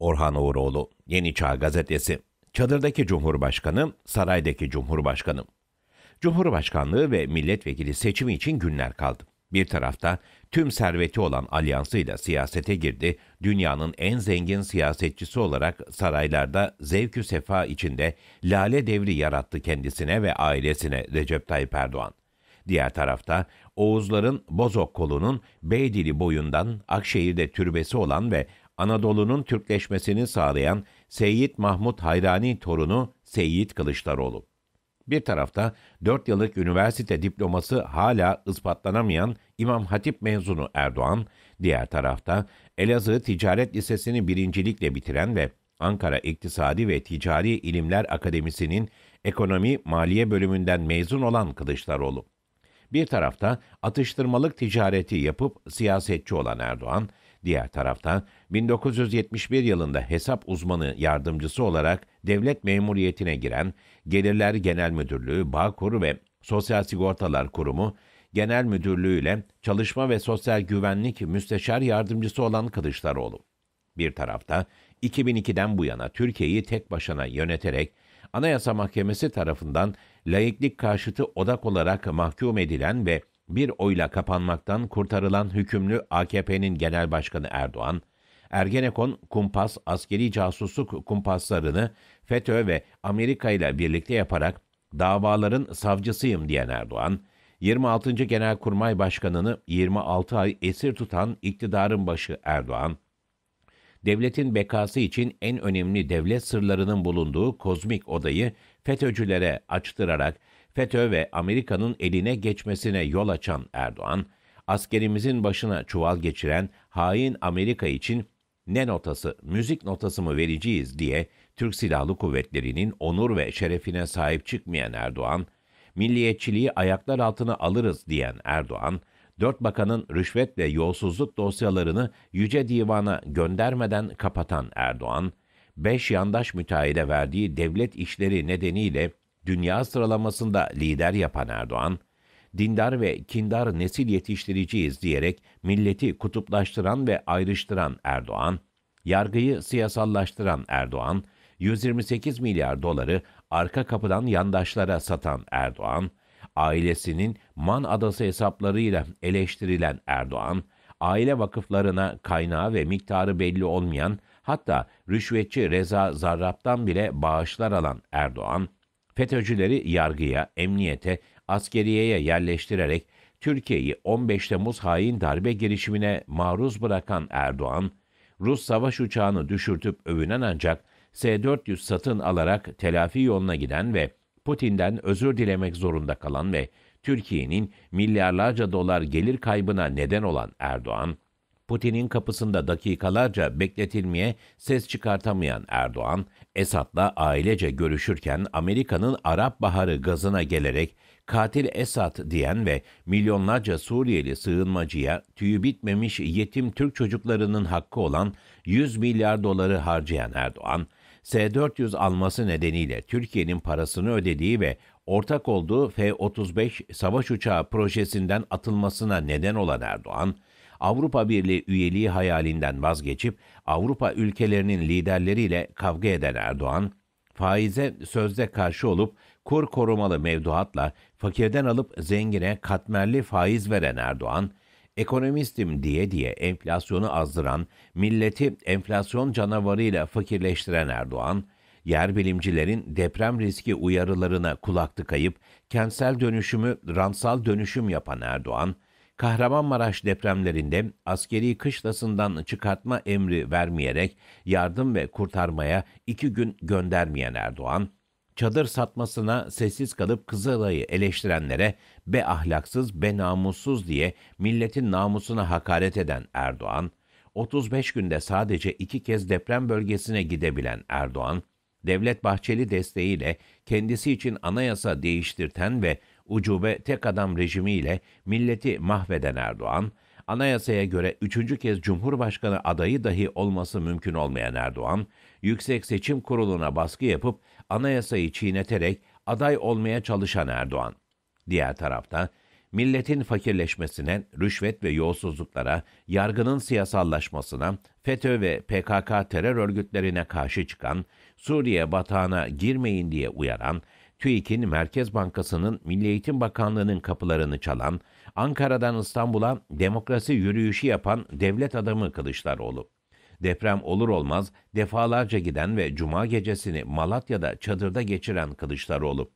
Orhan Uğuroğlu, Yeni Çağ Gazetesi. Çadırdaki Cumhurbaşkanı, saraydaki Cumhurbaşkanı. Cumhurbaşkanlığı ve milletvekili seçimi için günler kaldı. Bir tarafta tüm serveti olan alyansıyla siyasete girdi, dünyanın en zengin siyasetçisi olarak saraylarda zevkü sefa içinde lale devri yarattı kendisine ve ailesine Recep Tayyip Erdoğan. Diğer tarafta Oğuzların Bozok kolunun Beydili boyundan Akşehir'de türbesi olan ve Anadolu'nun Türkleşmesini sağlayan Seyit Mahmut Hayrani torunu Seyit Kılıçdaroğlu. Bir tarafta 4 yıllık üniversite diploması hala ispatlanamayan İmam Hatip mezunu Erdoğan, diğer tarafta Elazığ Ticaret Lisesi'ni birincilikle bitiren ve Ankara İktisadi ve Ticari İlimler Akademisi'nin Ekonomi Maliye bölümünden mezun olan Kılıçdaroğlu. Bir tarafta atıştırmalık ticareti yapıp siyasetçi olan Erdoğan, Diğer taraftan 1971 yılında hesap uzmanı yardımcısı olarak devlet memuriyetine giren Gelirler Genel Müdürlüğü, Bağkur ve Sosyal Sigortalar Kurumu Genel Müdürlüğü ile Çalışma ve Sosyal Güvenlik Müsteşar Yardımcısı olan Kılıçdaroğlu. Bir tarafta 2002'den bu yana Türkiye'yi tek başına yöneterek Anayasa Mahkemesi tarafından laiklik karşıtı odak olarak mahkum edilen ve bir oyla kapanmaktan kurtarılan hükümlü AKP'nin genel başkanı Erdoğan, Ergenekon, kumpas, askeri casusluk kumpaslarını FETÖ ve Amerika ile birlikte yaparak davaların savcısıyım diyen Erdoğan, 26. Genelkurmay Başkanı'nı 26 ay esir tutan iktidarın başı Erdoğan, devletin bekası için en önemli devlet sırlarının bulunduğu kozmik odayı FETÖ'cülere açtırarak FETÖ ve Amerika'nın eline geçmesine yol açan Erdoğan, askerimizin başına çuval geçiren hain Amerika için ne notası, müzik notası mı vereceğiz diye Türk Silahlı Kuvvetleri'nin onur ve şerefine sahip çıkmayan Erdoğan, milliyetçiliği ayaklar altına alırız diyen Erdoğan, dört bakanın rüşvet ve yolsuzluk dosyalarını Yüce Divan'a göndermeden kapatan Erdoğan, beş yandaş müteahhide verdiği devlet işleri nedeniyle dünya sıralamasında lider yapan Erdoğan, dindar ve kindar nesil yetiştireceğiz diyerek milleti kutuplaştıran ve ayrıştıran Erdoğan, yargıyı siyasallaştıran Erdoğan, 128 milyar doları arka kapıdan yandaşlara satan Erdoğan, ailesinin Man Adası hesaplarıyla eleştirilen Erdoğan, aile vakıflarına kaynağı ve miktarı belli olmayan hatta rüşvetçi Reza Zarrab'dan bile bağışlar alan Erdoğan, FETÖ'cüleri yargıya, emniyete, askeriyeye yerleştirerek Türkiye'yi 15 Temmuz hain darbe girişimine maruz bırakan Erdoğan, Rus savaş uçağını düşürtüp övünen ancak S-400 satın alarak telafi yoluna giden ve Putin'den özür dilemek zorunda kalan ve Türkiye'nin milyarlarca dolar gelir kaybına neden olan Erdoğan, Putin'in kapısında dakikalarca bekletilmeye ses çıkartamayan Erdoğan, Esad'la ailece görüşürken Amerika'nın Arap Baharı gazına gelerek katil Esad diyen ve milyonlarca Suriyeli sığınmacıya tüyü bitmemiş yetim Türk çocuklarının hakkı olan 100 milyar doları harcayan Erdoğan, S-400 alması nedeniyle Türkiye'nin parasını ödediği ve ortak olduğu F-35 savaş uçağı projesinden atılmasına neden olan Erdoğan, Avrupa Birliği üyeliği hayalinden vazgeçip Avrupa ülkelerinin liderleriyle kavga eden Erdoğan, faize sözde karşı olup kur korumalı mevduatla fakirden alıp zengine katmerli faiz veren Erdoğan, ekonomistim diye diye enflasyonu azdıran, milleti enflasyon canavarıyla fakirleştiren Erdoğan, yer bilimcilerin deprem riski uyarılarına kulak tıkayıp kentsel dönüşümü ransal dönüşüm yapan Erdoğan, Kahramanmaraş depremlerinde askeri kışlasından çıkartma emri vermeyerek yardım ve kurtarmaya iki gün göndermeyen Erdoğan, çadır satmasına sessiz kalıp Kızılay'ı eleştirenlere be ahlaksız be namussuz diye milletin namusuna hakaret eden Erdoğan, 35 günde sadece iki kez deprem bölgesine gidebilen Erdoğan, Devlet Bahçeli desteğiyle kendisi için anayasa değiştirten ve ucube tek adam rejimiyle milleti mahveden Erdoğan, anayasaya göre üçüncü kez Cumhurbaşkanı adayı dahi olması mümkün olmayan Erdoğan, Yüksek Seçim Kurulu'na baskı yapıp anayasayı çiğneterek aday olmaya çalışan Erdoğan. Diğer tarafta milletin fakirleşmesine, rüşvet ve yolsuzluklara, yargının siyasallaşmasına, FETÖ ve PKK terör örgütlerine karşı çıkan, Suriye batağına girmeyin diye uyaran, TÜİK'in Merkez Bankası'nın Milli Eğitim Bakanlığı'nın kapılarını çalan, Ankara'dan İstanbul'a demokrasi yürüyüşü yapan devlet adamı Kılıçdaroğlu. Deprem olur olmaz defalarca giden ve cuma gecesini Malatya'da çadırda geçiren Kılıçdaroğlu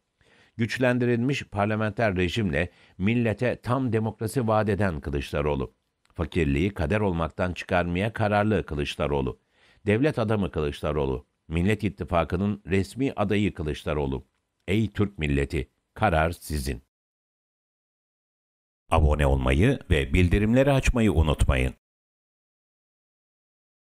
güçlendirilmiş parlamenter rejimle millete tam demokrasi vaat eden Kılıçdaroğlu. Fakirliği kader olmaktan çıkarmaya kararlı Kılıçdaroğlu. Devlet adamı Kılıçdaroğlu. Millet İttifakı'nın resmi adayı Kılıçdaroğlu. Ey Türk milleti, karar sizin. Abone olmayı ve bildirimleri açmayı unutmayın.